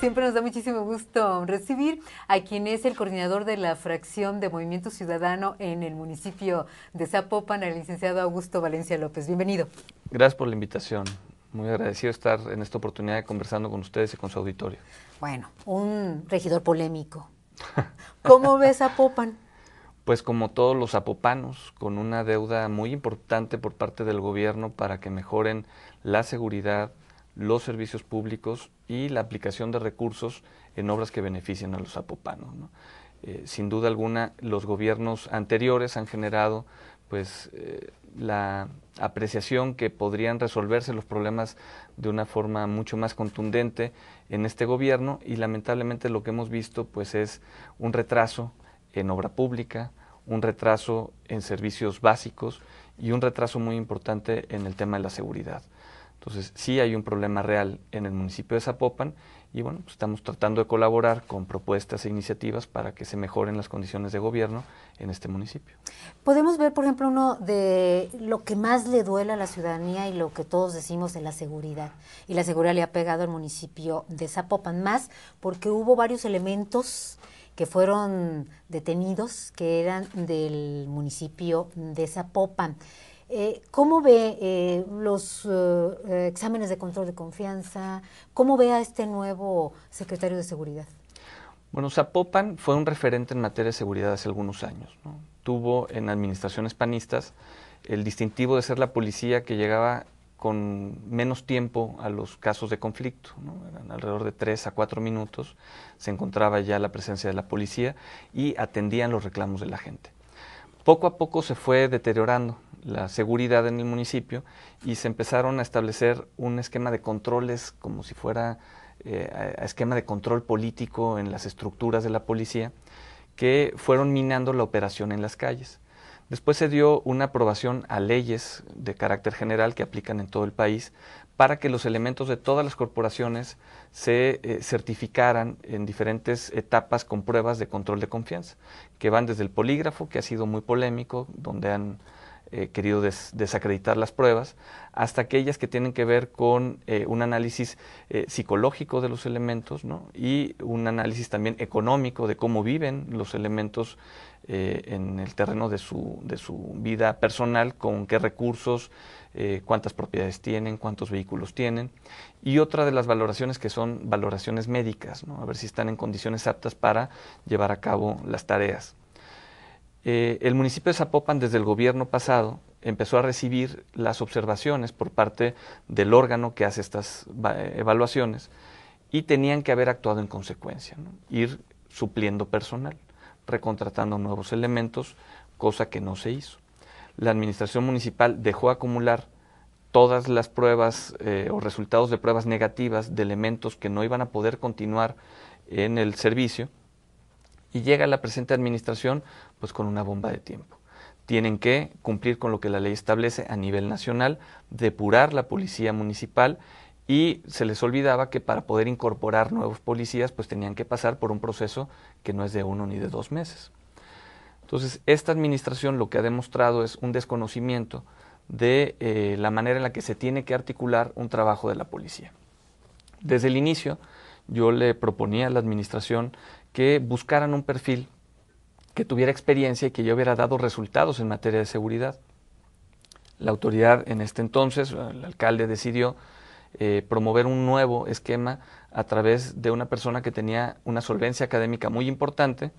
Siempre nos da muchísimo gusto recibir a quien es el coordinador de la fracción de Movimiento Ciudadano en el municipio de Zapopan, el licenciado Augusto Valencia López. Bienvenido. Gracias por la invitación. Muy agradecido estar en esta oportunidad de conversando con ustedes y con su auditorio. Bueno, un regidor polémico. ¿Cómo ves Zapopan? Pues como todos los zapopanos, con una deuda muy importante por parte del gobierno para que mejoren la seguridad, los servicios públicos y la aplicación de recursos en obras que benefician a los zapopanos. Eh, sin duda alguna, los gobiernos anteriores han generado pues eh, la apreciación que podrían resolverse los problemas de una forma mucho más contundente en este gobierno y lamentablemente lo que hemos visto pues es un retraso en obra pública, un retraso en servicios básicos y un retraso muy importante en el tema de la seguridad. Entonces, sí hay un problema real en el municipio de Zapopan y bueno, pues, estamos tratando de colaborar con propuestas e iniciativas para que se mejoren las condiciones de gobierno en este municipio. Podemos ver, por ejemplo, uno de lo que más le duele a la ciudadanía y lo que todos decimos es la seguridad. Y la seguridad le ha pegado al municipio de Zapopan más porque hubo varios elementos que fueron detenidos que eran del municipio de Zapopan. Eh, ¿Cómo ve eh, los eh, exámenes de control de confianza? ¿Cómo ve a este nuevo secretario de Seguridad? Bueno, Zapopan fue un referente en materia de seguridad hace algunos años. Tuvo en administraciones panistas el distintivo de ser la policía que llegaba con menos tiempo a los casos de conflicto. alrededor de tres a cuatro minutos se encontraba ya la presencia de la policía y atendían los reclamos de la gente. Poco a poco se fue deteriorando la seguridad en el municipio y se empezaron a establecer un esquema de controles como si fuera eh, esquema de control político en las estructuras de la policía que fueron minando la operación en las calles. Después se dio una aprobación a leyes de carácter general que aplican en todo el país para que los elementos de todas las corporaciones se eh, certificaran en diferentes etapas con pruebas de control de confianza, que van desde el polígrafo, que ha sido muy polémico, donde han querido desacreditar las pruebas, hasta aquellas que tienen que ver con eh, un análisis eh, psicológico de los elementos y un análisis también económico de cómo viven los elementos eh, en el terreno de su, de su, vida personal, con qué recursos, cuántas propiedades tienen, cuántos vehículos tienen. Y otra de las valoraciones que son valoraciones médicas, a ver si están en condiciones aptas para llevar a cabo las tareas. Eh, el municipio de Zapopan desde el gobierno pasado empezó a recibir las observaciones por parte del órgano que hace estas evaluaciones y tenían que haber actuado en consecuencia, ir supliendo personal, recontratando nuevos elementos, cosa que no se hizo. La administración municipal dejó acumular todas las pruebas eh, o resultados de pruebas negativas de elementos que no iban a poder continuar en el servicio y llega la presente administración pues con una bomba de tiempo. Tienen que cumplir con lo que la ley establece a nivel nacional, depurar la policía municipal y se les olvidaba que para poder incorporar nuevos policías pues tenían que pasar por un proceso que no es de uno ni de dos meses. Entonces esta administración lo que ha demostrado es un desconocimiento de eh, la manera en la que se tiene que articular un trabajo de la policía. Desde el inicio yo le proponía a la administración que buscaran un perfil que tuviera experiencia y que ya hubiera dado resultados en materia de seguridad. La autoridad en este entonces, el alcalde decidió eh, promover un nuevo esquema a través de una persona que tenía una solvencia académica muy importante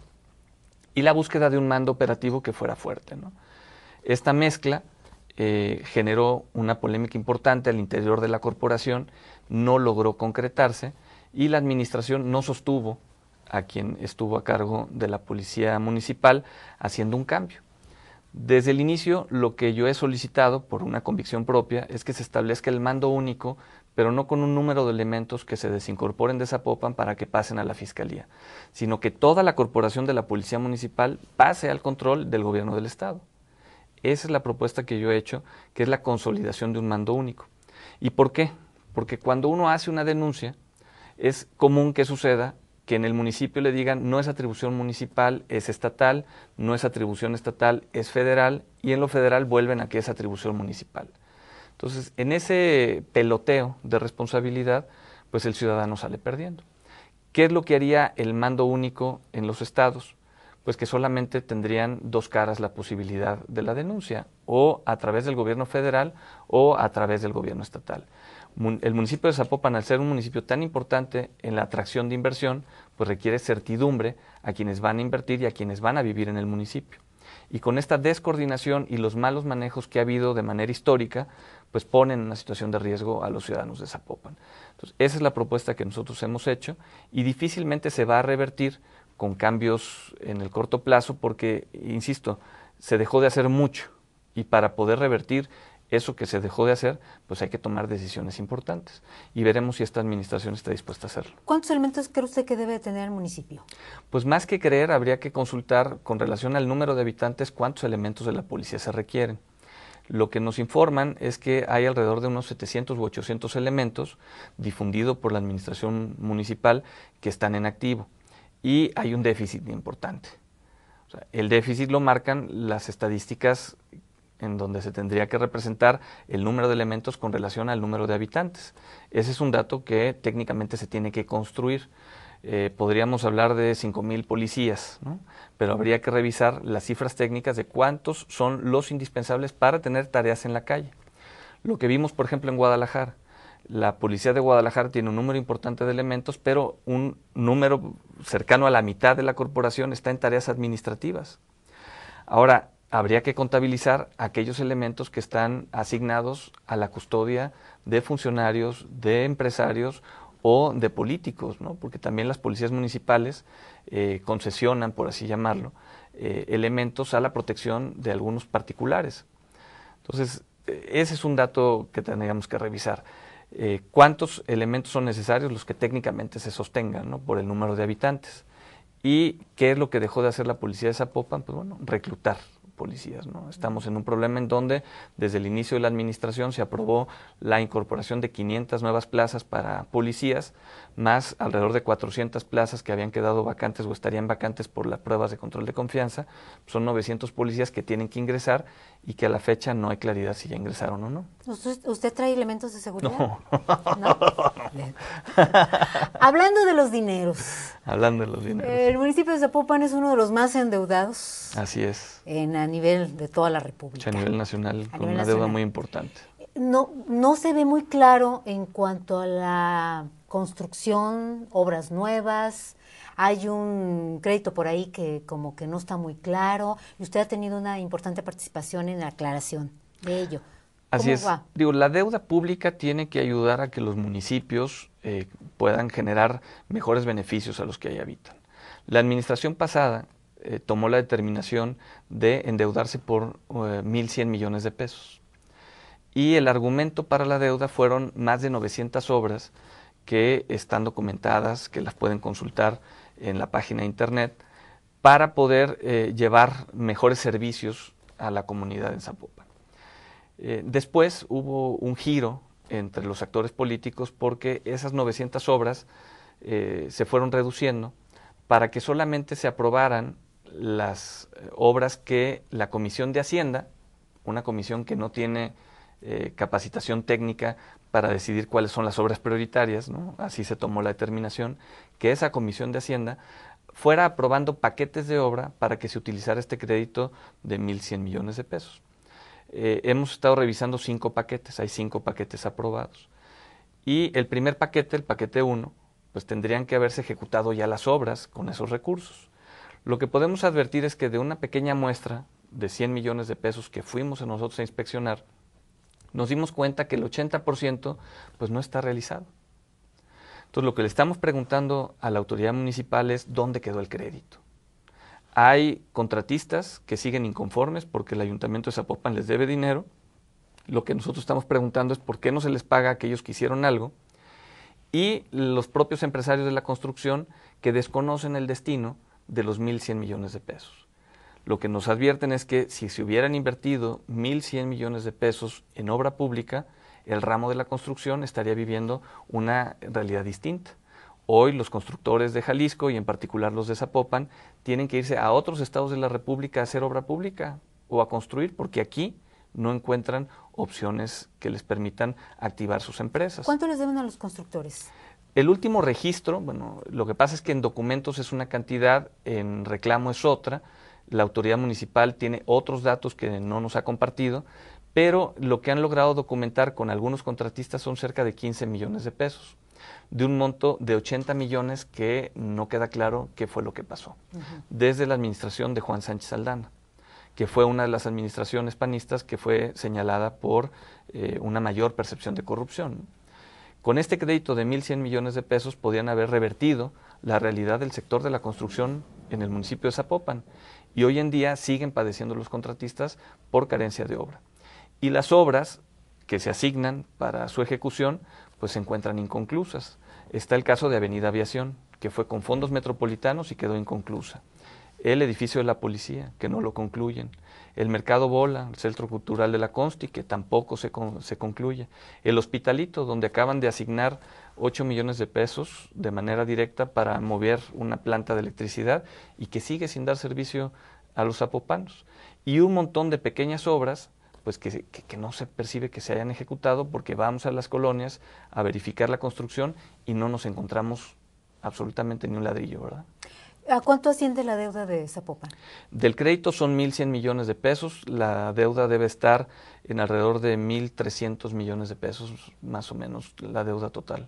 y la búsqueda de un mando operativo que fuera fuerte. Esta mezcla eh, generó una polémica importante al interior de la corporación, no logró concretarse y la administración no sostuvo a quien estuvo a cargo de la Policía Municipal, haciendo un cambio. Desde el inicio, lo que yo he solicitado por una convicción propia es que se establezca el mando único, pero no con un número de elementos que se desincorporen de Zapopan para que pasen a la Fiscalía, sino que toda la corporación de la Policía Municipal pase al control del Gobierno del Estado. Esa es la propuesta que yo he hecho, que es la consolidación de un mando único. ¿Y por qué? Porque cuando uno hace una denuncia, es común que suceda que en el municipio le digan no es atribución municipal, es estatal, no es atribución estatal, es federal, y en lo federal vuelven a que es atribución municipal. Entonces, en ese peloteo de responsabilidad, pues el ciudadano sale perdiendo. ¿Qué es lo que haría el mando único en los estados? Pues que solamente tendrían dos caras la posibilidad de la denuncia, o a través del gobierno federal o a través del gobierno estatal el municipio de Zapopan, al ser un municipio tan importante en la atracción de inversión, pues requiere certidumbre a quienes van a invertir y a quienes van a vivir en el municipio. Y con esta descoordinación y los malos manejos que ha habido de manera histórica, pues ponen en una situación de riesgo a los ciudadanos de Zapopan. Entonces, esa es la propuesta que nosotros hemos hecho y difícilmente se va a revertir con cambios en el corto plazo porque, insisto, se dejó de hacer mucho y para poder revertir eso que se dejó de hacer, pues hay que tomar decisiones importantes y veremos si esta administración está dispuesta a hacerlo. ¿Cuántos elementos cree usted que debe tener el municipio? Pues más que creer, habría que consultar con relación al número de habitantes cuántos elementos de la policía se requieren. Lo que nos informan es que hay alrededor de unos 700 u 800 elementos difundidos por la administración municipal que están en activo y hay un déficit importante. el déficit lo marcan las estadísticas en donde se tendría que representar el número de elementos con relación al número de habitantes. Ese es un dato que técnicamente se tiene que construir. Eh, podríamos hablar de 5.000 policías, ¿no? pero habría que revisar las cifras técnicas de cuántos son los indispensables para tener tareas en la calle. Lo que vimos, por ejemplo, en Guadalajara. La policía de Guadalajara tiene un número importante de elementos, pero un número cercano a la mitad de la corporación está en tareas administrativas. Ahora, habría que contabilizar aquellos elementos que están asignados a la custodia de funcionarios, de empresarios o de políticos, porque también las policías municipales eh, concesionan, por así llamarlo, eh, elementos a la protección de algunos particulares. Entonces, eh, ese es un dato que tendríamos que revisar. ¿Cuántos elementos son necesarios los que técnicamente se sostengan por el número de habitantes? ¿Y qué es lo que dejó de hacer la policía de Zapopan? Pues bueno, reclutar policías. ¿no? Estamos en un problema en donde desde el inicio de la administración se aprobó la incorporación de 500 nuevas plazas para policías, más alrededor de 400 plazas que habían quedado vacantes o estarían vacantes por las pruebas de control de confianza. Son 900 policías que tienen que ingresar y que a la fecha no hay claridad si ya ingresaron o no. ¿Usted trae elementos de seguridad? No. Hablando de los dineros. Hablando de los dineros. El municipio de Zapopan es uno de los más endeudados. Así es. En, a nivel de toda la República. a nivel nacional, con una deuda muy importante. No, no se ve muy claro en cuanto a la construcción, obras nuevas, hay un crédito por ahí que como que no está muy claro y usted ha tenido una importante participación en la aclaración de ello. Así es. Digo, la deuda pública tiene que ayudar a que los municipios eh, puedan generar mejores beneficios a los que ahí habitan. La administración pasada eh, tomó la determinación de endeudarse por 1.100 eh, millones de pesos. Y el argumento para la deuda fueron más de 900 obras que están documentadas, que las pueden consultar en la página de internet, para poder eh, llevar mejores servicios a la comunidad en Zapopan. Eh, después hubo un giro entre los actores políticos porque esas 900 obras eh, se fueron reduciendo para que solamente se aprobaran las obras que la Comisión de Hacienda, una comisión que no tiene eh, capacitación técnica para decidir cuáles son las obras prioritarias, así se tomó la determinación, que esa comisión de Hacienda fuera aprobando paquetes de obra para que se utilizara este crédito de 1.100 millones de pesos. Eh, hemos estado revisando cinco paquetes, hay cinco paquetes aprobados. Y el primer paquete, el paquete 1, pues tendrían que haberse ejecutado ya las obras con esos recursos. Lo que podemos advertir es que de una pequeña muestra de 100 millones de pesos que fuimos nosotros a inspeccionar, nos dimos cuenta que el 80% pues no está realizado. Entonces lo que le estamos preguntando a la autoridad municipal es dónde quedó el crédito. Hay contratistas que siguen inconformes porque el ayuntamiento de Zapopan les debe dinero. Lo que nosotros estamos preguntando es por qué no se les paga a aquellos que hicieron algo. Y los propios empresarios de la construcción que desconocen el destino de los 1.100 millones de pesos lo que nos advierten es que si se hubieran invertido 1.100 millones de pesos en obra pública, el ramo de la construcción estaría viviendo una realidad distinta. Hoy los constructores de Jalisco y en particular los de Zapopan tienen que irse a otros estados de la República a hacer obra pública o a construir porque aquí no encuentran opciones que les permitan activar sus empresas. ¿Cuánto les deben a los constructores? El último registro, bueno, lo que pasa es que en documentos es una cantidad, en reclamo es otra, la autoridad municipal tiene otros datos que no nos ha compartido, pero lo que han logrado documentar con algunos contratistas son cerca de 15 millones de pesos, de un monto de 80 millones que no queda claro qué fue lo que pasó, desde la administración de Juan Sánchez Aldana, que fue una de las administraciones panistas que fue señalada por eh, una mayor percepción de corrupción. Con este crédito de 1.100 millones de pesos podían haber revertido la realidad del sector de la construcción en el municipio de Zapopan y hoy en día siguen padeciendo los contratistas por carencia de obra. Y las obras que se asignan para su ejecución pues se encuentran inconclusas. Está el caso de Avenida Aviación, que fue con fondos metropolitanos y quedó inconclusa. El edificio de la policía, que no lo concluyen. El Mercado Bola, el Centro Cultural de la Consti, que tampoco se, se concluye. El Hospitalito, donde acaban de asignar 8 millones de pesos de manera directa para mover una planta de electricidad y que sigue sin dar servicio a los zapopanos. Y un montón de pequeñas obras pues que, que, que, no se percibe que se hayan ejecutado porque vamos a las colonias a verificar la construcción y no nos encontramos absolutamente ni un ladrillo, ¿verdad? ¿A cuánto asciende la deuda de Zapopan? Del crédito son 1.100 millones de pesos, la deuda debe estar en alrededor de 1.300 millones de pesos, más o menos, la deuda total.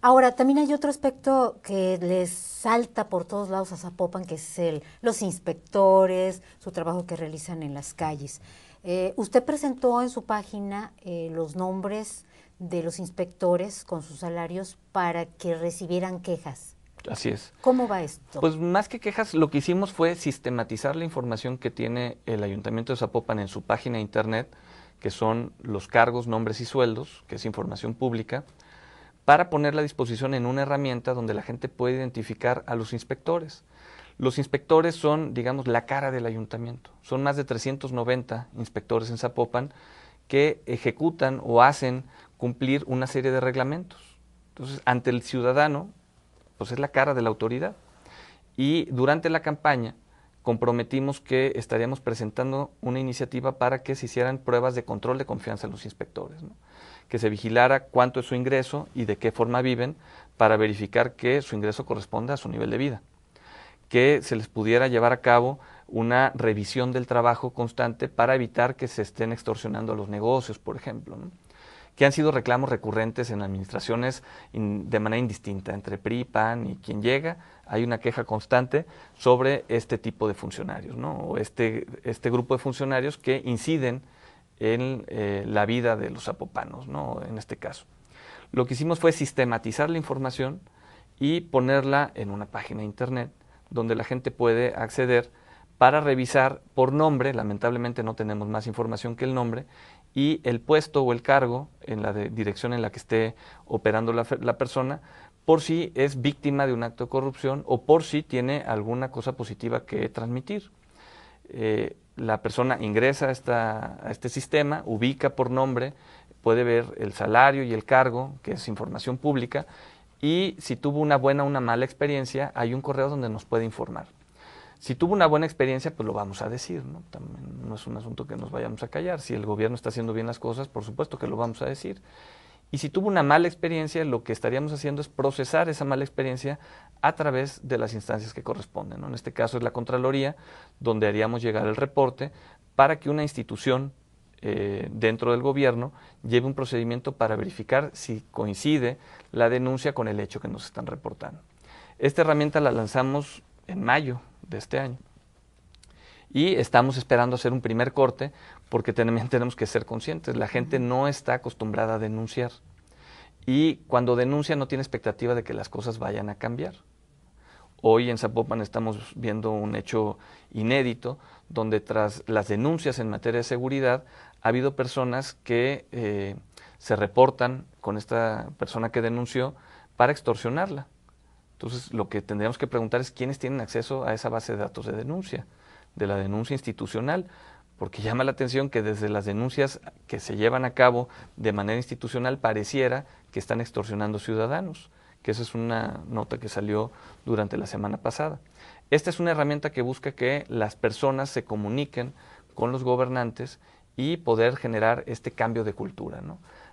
Ahora, también hay otro aspecto que les salta por todos lados a Zapopan, que es el, los inspectores, su trabajo que realizan en las calles. Eh, usted presentó en su página eh, los nombres de los inspectores con sus salarios para que recibieran quejas. Así es. ¿Cómo va esto? Pues más que quejas, lo que hicimos fue sistematizar la información que tiene el Ayuntamiento de Zapopan en su página de internet, que son los cargos, nombres y sueldos, que es información pública para poner la disposición en una herramienta donde la gente puede identificar a los inspectores. Los inspectores son, digamos, la cara del ayuntamiento. Son más de 390 inspectores en Zapopan que ejecutan o hacen cumplir una serie de reglamentos. Entonces, ante el ciudadano, pues es la cara de la autoridad. Y durante la campaña comprometimos que estaríamos presentando una iniciativa para que se hicieran pruebas de control de confianza en los inspectores que se vigilara cuánto es su ingreso y de qué forma viven para verificar que su ingreso corresponda a su nivel de vida. Que se les pudiera llevar a cabo una revisión del trabajo constante para evitar que se estén extorsionando a los negocios, por ejemplo. que han sido reclamos recurrentes en administraciones de manera indistinta, entre PRI, PAN y quien llega, hay una queja constante sobre este tipo de funcionarios, ¿no? o este, este grupo de funcionarios que inciden en eh, la vida de los zapopanos, ¿no? en este caso. Lo que hicimos fue sistematizar la información y ponerla en una página de internet donde la gente puede acceder para revisar por nombre, lamentablemente no tenemos más información que el nombre, y el puesto o el cargo en la dirección en la que esté operando la, persona, por si es víctima de un acto de corrupción o por si tiene alguna cosa positiva que transmitir. Eh, la persona ingresa a, esta, a este sistema, ubica por nombre, puede ver el salario y el cargo, que es información pública, y si tuvo una buena o una mala experiencia, hay un correo donde nos puede informar. Si tuvo una buena experiencia, pues lo vamos a decir, ¿no? También no es un asunto que nos vayamos a callar. Si el gobierno está haciendo bien las cosas, por supuesto que lo vamos a decir. Y si tuvo una mala experiencia, lo que estaríamos haciendo es procesar esa mala experiencia a través de las instancias que corresponden. En este caso es la Contraloría, donde haríamos llegar el reporte para que una institución eh, dentro del gobierno lleve un procedimiento para verificar si coincide la denuncia con el hecho que nos están reportando. Esta herramienta la lanzamos en mayo de este año y estamos esperando hacer un primer corte porque también tenemos que ser conscientes. La gente no está acostumbrada a denunciar. Y cuando denuncia no tiene expectativa de que las cosas vayan a cambiar. Hoy en Zapopan estamos viendo un hecho inédito donde tras las denuncias en materia de seguridad ha habido personas que eh, se reportan con esta persona que denunció para extorsionarla. Entonces lo que tendríamos que preguntar es quiénes tienen acceso a esa base de datos de denuncia, de la denuncia institucional, porque llama la atención que desde las denuncias que se llevan a cabo de manera institucional pareciera que están extorsionando ciudadanos, que esa es una nota que salió durante la semana pasada. Esta es una herramienta que busca que las personas se comuniquen con los gobernantes y poder generar este cambio de cultura,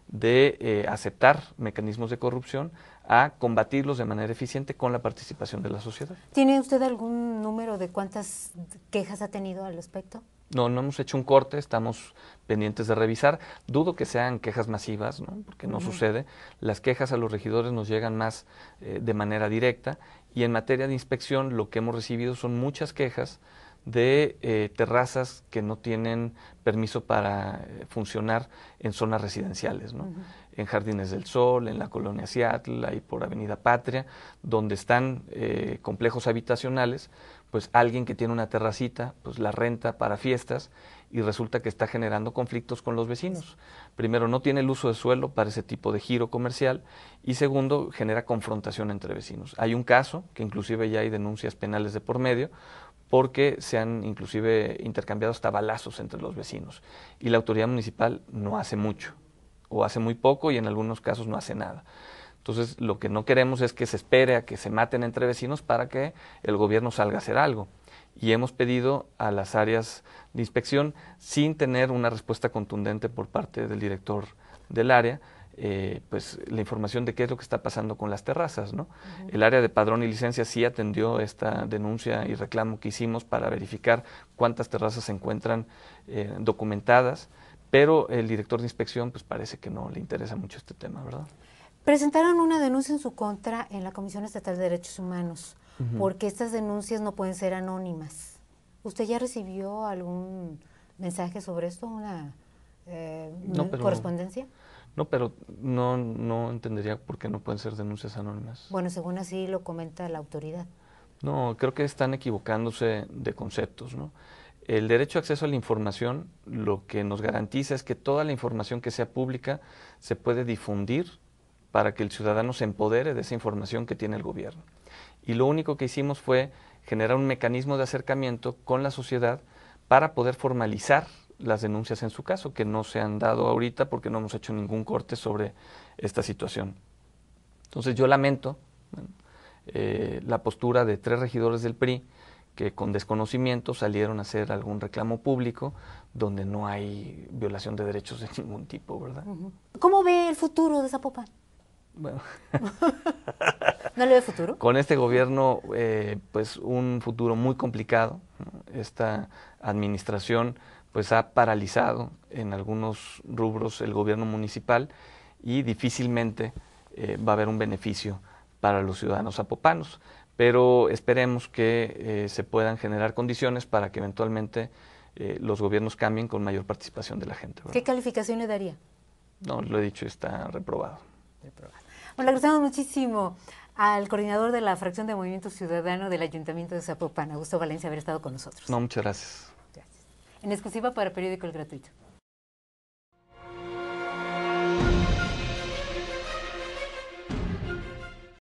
de eh, aceptar mecanismos de corrupción a combatirlos de manera eficiente con la participación de la sociedad. ¿Tiene usted algún número de cuántas quejas ha tenido al respecto? no, no hemos hecho un corte, estamos pendientes de revisar. Dudo que sean quejas masivas, ¿no? porque no sucede. Las quejas a los regidores nos llegan más eh, de manera directa y en materia de inspección lo que hemos recibido son muchas quejas de eh, terrazas que no tienen permiso para eh, funcionar en zonas residenciales, ¿no? en Jardines del Sol, en la colonia Seattle, y por Avenida Patria, donde están complejos habitacionales, pues alguien que tiene una terracita, pues la renta para fiestas y resulta que está generando conflictos con los vecinos. Primero, no tiene el uso de suelo para ese tipo de giro comercial y segundo, genera confrontación entre vecinos. Hay un caso que inclusive ya hay denuncias penales de por medio porque se han inclusive intercambiado hasta balazos entre los vecinos y la autoridad municipal no hace mucho o hace muy poco y en algunos casos no hace nada. Entonces, lo que no queremos es que se espere a que se maten entre vecinos para que el gobierno salga a hacer algo. Y hemos pedido a las áreas de inspección sin tener una respuesta contundente por parte del director del área. Eh, pues la información de qué es lo que está pasando con las terrazas, El área de padrón y licencia sí atendió esta denuncia y reclamo que hicimos para verificar cuántas terrazas se encuentran eh, documentadas, pero el director de inspección pues parece que no le interesa mucho este tema, ¿verdad? presentaron una denuncia en su contra en la Comisión Estatal de Derechos Humanos, porque estas denuncias no pueden ser anónimas. ¿Usted ya recibió algún mensaje sobre esto, una eh, correspondencia? No, pero no, no entendería por qué no pueden ser denuncias anónimas. Bueno, según así lo comenta la autoridad. No, creo que están equivocándose de conceptos, ¿no? El derecho a acceso a la información lo que nos garantiza es que toda la información que sea pública se puede difundir para que el ciudadano se empodere de esa información que tiene el gobierno. Y lo único que hicimos fue generar un mecanismo de acercamiento con la sociedad para poder formalizar las denuncias en su caso, que no se han dado ahorita porque no hemos hecho ningún corte sobre esta situación. Entonces yo lamento eh, la postura de tres regidores del PRI que con desconocimiento salieron a hacer algún reclamo público donde no hay violación de derechos de ningún tipo, ¿verdad? ¿Cómo ve el futuro de Zapopan? Bueno. ¿No le ve futuro? Con este gobierno, eh, pues un futuro muy complicado. Esta administración pues ha paralizado en algunos rubros el gobierno municipal y difícilmente eh, va a haber un beneficio para los ciudadanos apopanos Pero esperemos que eh, se puedan generar condiciones para que eventualmente los gobiernos cambien con mayor participación de la gente. ¿Qué calificación le daría? No, lo he dicho, está reprobado. Bueno, le agradecemos muchísimo al coordinador de la fracción de Movimiento Ciudadano del Ayuntamiento de Zapopan, Augusto Valencia, haber estado con nosotros. No, muchas gracias. gracias. En exclusiva para Periódico El Gratuito.